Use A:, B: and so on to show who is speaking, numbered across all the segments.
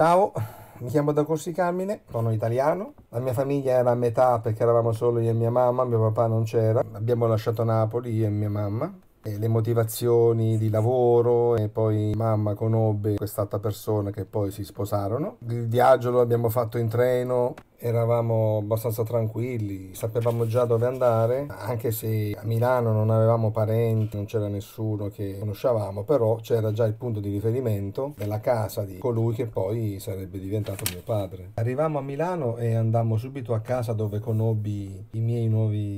A: Ciao, mi chiamo Da Corsi Carmine, sono italiano. La mia famiglia era a metà perché eravamo solo io e mia mamma, mio papà non c'era. Abbiamo lasciato Napoli, io e mia mamma le motivazioni di lavoro e poi mamma conobbe quest'altra persona che poi si sposarono. Il viaggio lo abbiamo fatto in treno, eravamo abbastanza tranquilli, sapevamo già dove andare, anche se a Milano non avevamo parenti, non c'era nessuno che conoscevamo, però c'era già il punto di riferimento della casa di colui che poi sarebbe diventato mio padre. Arrivammo a Milano e andammo subito a casa dove conobbi i miei nuovi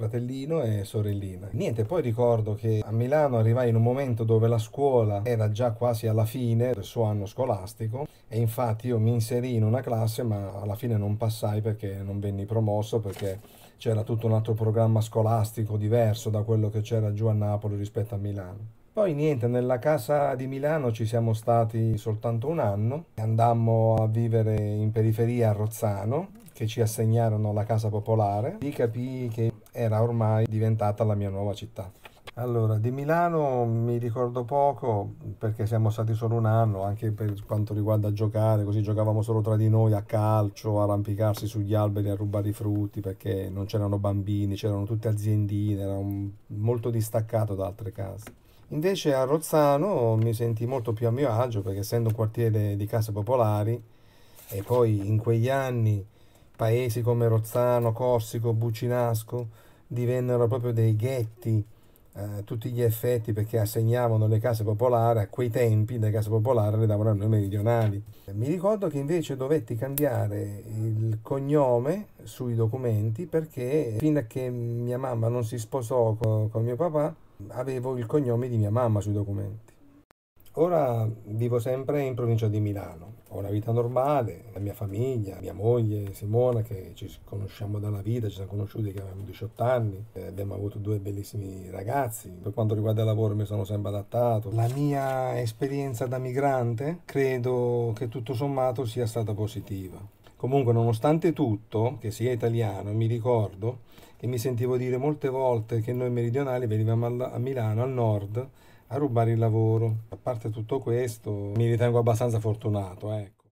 A: fratellino e sorellina. Niente, poi ricordo che a Milano arrivai in un momento dove la scuola era già quasi alla fine del suo anno scolastico e infatti io mi inserì in una classe ma alla fine non passai perché non venni promosso perché c'era tutto un altro programma scolastico diverso da quello che c'era giù a Napoli rispetto a Milano. Poi niente, nella casa di Milano ci siamo stati soltanto un anno, andammo a vivere in periferia a Rozzano, che ci assegnarono la casa popolare. Lì capii che era ormai diventata la mia nuova città. Allora, di Milano mi ricordo poco perché siamo stati solo un anno, anche per quanto riguarda giocare, così giocavamo solo tra di noi a calcio, a arrampicarsi sugli alberi, a rubare i frutti perché non c'erano bambini, c'erano tutte aziendine, era un, molto distaccato da altre case. Invece a Rozzano mi sentì molto più a mio agio perché essendo un quartiere di case popolari e poi in quegli anni Paesi come Rozzano, Corsico, Bucinasco divennero proprio dei ghetti a eh, tutti gli effetti perché assegnavano le case popolari, a quei tempi le case popolari le davano ai meridionali. Mi ricordo che invece dovetti cambiare il cognome sui documenti perché fin da che mia mamma non si sposò con, con mio papà avevo il cognome di mia mamma sui documenti. Ora vivo sempre in provincia di Milano ho una vita normale, la mia famiglia, mia moglie Simona che ci conosciamo dalla vita, ci siamo conosciuti che avevamo 18 anni, eh, abbiamo avuto due bellissimi ragazzi, per quanto riguarda il lavoro mi sono sempre adattato. La mia esperienza da migrante credo che tutto sommato sia stata positiva. Comunque nonostante tutto, che sia italiano, mi ricordo che mi sentivo dire molte volte che noi meridionali venivamo a Milano, al nord, a rubare il lavoro. A parte tutto questo, mi ritengo abbastanza fortunato, ecco.